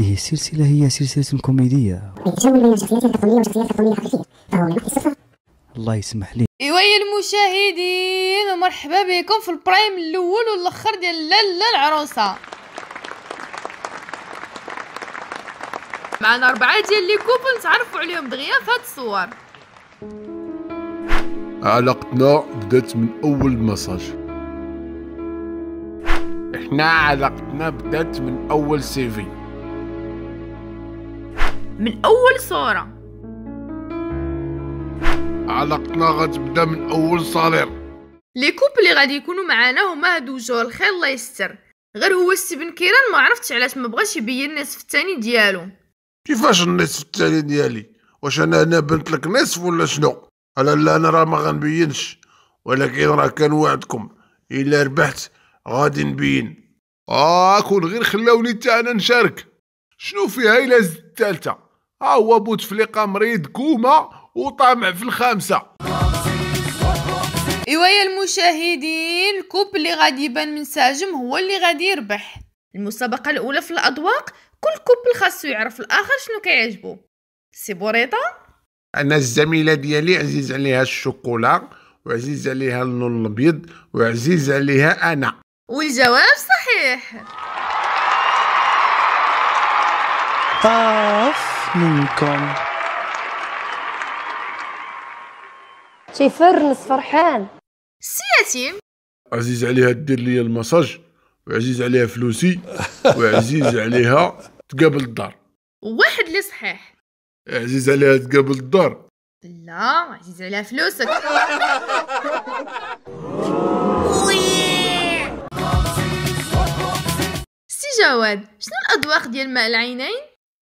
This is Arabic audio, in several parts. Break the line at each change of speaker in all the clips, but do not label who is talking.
هذه السلسلة هي سلسلة كوميدية الله يسمح لي
ايوا المشاهدين ومرحبا بكم في البرايم الاول والاخر ديال لالا العروسه معنا اربعه ديال لي كوبل تعرفوا عليهم دغيا في هاد الصور
علاقتنا بدات من اول مساج احنا علاقتنا بدات من اول سيفي من أول صورة علاقتنا غتبدا من أول صالير
لي كوب اللي غادي يكونوا معانا هما هادو جوج الخير الله يستر غير هو السي بن كيران ما عرفتش علاش ما بغاش يبين النصف الثاني ديالو كيفاش
النصف الثاني ديالي واش انا هنا بنت لك نصف ولا شنو انا لا انا راه ما غنبينش ولكن راه كان وعدكم الا ربحت غادي نبين اه كون غير خلاوني حتى انا نشارك شنو فيها الا زدت الثالثه ها هو بوتفليقه مريض كومه وطامع في الخامسه
ايوا يا المشاهدين الكوب اللي غادي يبان منسجم هو اللي غادي يربح المسابقه الاولى في الاذواق كل كوب خاصو يعرف الاخر شنو كيعجبو سي بوريطه
انا الزميله ديالي عزيز عليها الشوكولا وعزيز عليها اللون الابيض وعزيز عليها انا
والجواب صحيح
منكم
شي فرنس فرحان سياتي
عزيز عليها دير لي المساج وعزيز عليها فلوسي وعزيز عليها تقابل الدار
واحد اللي صحيح
عزيز عليها تقابل الدار
لا عزيز عليها فلوسك سي جواد شنو الاذواق ديال ماء العينين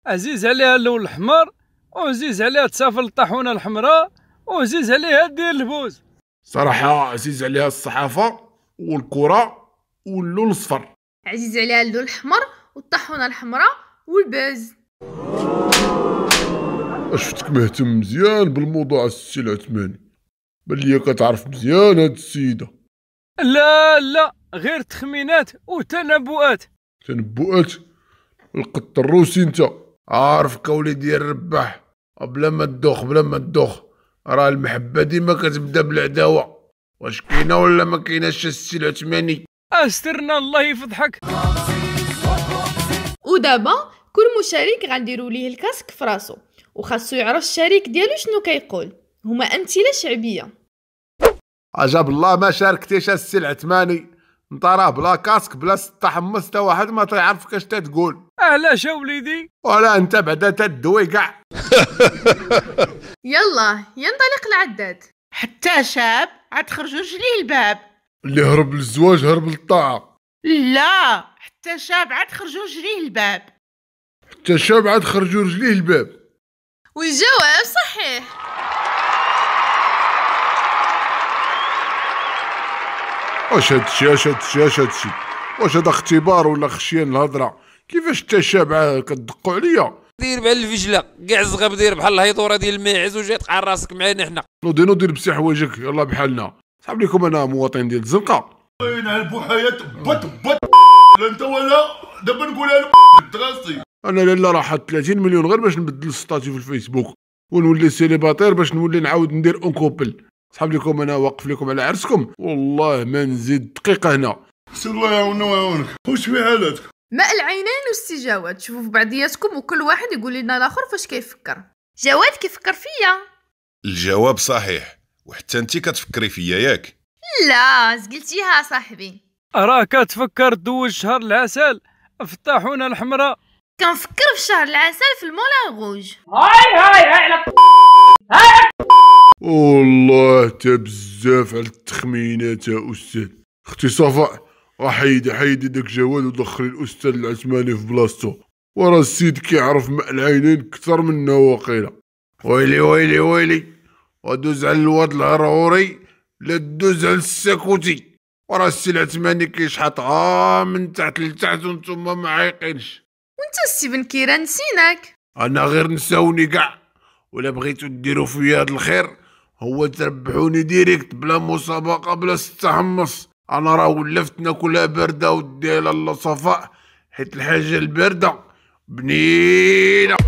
عزيز عليها اللون الحمر وعزيز عليها تسافر للطاحونه الحمراء وعزيز عليها دير البوز صراحه عزيز عليها الصحافه والكره واللون الصفر
عزيز عليها اللون الحمر والطاحونه الحمراء والباز
شفتك مهتم مزيان بالموضوع السي العثماني بلي كتعرف مزيان هاد السيده لا لا غير تخمينات وتنبؤات تنبؤات القط الروسي انت عارفك وليدي الربح بلا ما تدوخ بلا ما تدوخ راه المحبة ديما كتبدا بالعداوة واش كاينة ولا ما كايناش السي العثماني استرنا الله يفضحك
ودابا كل مشارك غنديرو ليه الكاسك فراسو وخاصو يعرف الشريك ديالو شنو كيقول هما امثله شعبيه
عجب الله ما شاركتيش السي العثماني انت راه بلا كاسك بلا سطح حمص حتى واحد ما تيعرفك تتقول علاش يا وليدي ولا انت بعدا تدوي كاع
يلا ينطلق العداد حتى شاب عاد خرجوا رجليه الباب
اللي هرب للزواج هرب للطاعة
لا حتى شاب عاد خرجوا رجليه الباب
حتى شاب عاد خرجوا رجليه الباب
والجواب صحيح
واش هادشي واش هادشي اش هادشي واش هاد اختبار ولا خشيه الهضره كيفاش انت شابعه كتدقوا عليا دير بحال الفجله كاع الزغب دير بحال الهيطوره ديال الماعز وجاي تقعر راسك معانا حنا لو دينو دير حوايجك يلا بحالنا صحاب لكم انا مواطن ديال الزنقه وين البحايه بط بط لا انت ولا دابا نقولها لك دراسي انا لالا راه حاط 30 مليون غير باش نبدل السطاتي في الفيسبوك ونولي سيليباتير باش نولي نعاود ندير اون كوبل صحاب لكم انا واقف لكم على عرسكم والله ما نزيد دقيقه هنا سير الله يعاوننا ويعاونك في حالاتك
ماء العينين واستجاوة شوفوا في بعضياتكم وكل واحد يقول لنا الاخر فاش كيفكر جواد كيفكر فيا
الجواب صحيح وحتى انت كتفكري فيا ياك
لا زقلتيها صاحبي
راه كتفكر
دوز شهر العسل في الطاحونه الحمراء كنفكر في شهر العسل في المولا غوج هاي هاي هاي على
والله تبزاف بزاف على التخمينات يا استاذ اختي صفاء وحيدي حيدي داك جواد ودخلي الاستاذ العثماني في بلاصتو ورا السيد كيعرف ماء العينين كثر منا واقيلا ويلي ويلي ويلي ودوز على الواد العروري لا دوز على الساكوتي ورا السي العثماني كيشحط غا من تحت لتحت وانتم ما عايقينش
وانت السي بن كيران نسيناك
انا غير نساوني كاع ولا بغيتو ديروا فيا هاد الخير هو تربحوني ديريكت بلا مسابقه بلا حمص انا راه ولفتنا كلها بارده ودي الله صفاء حيت الحاجه البارده بنينه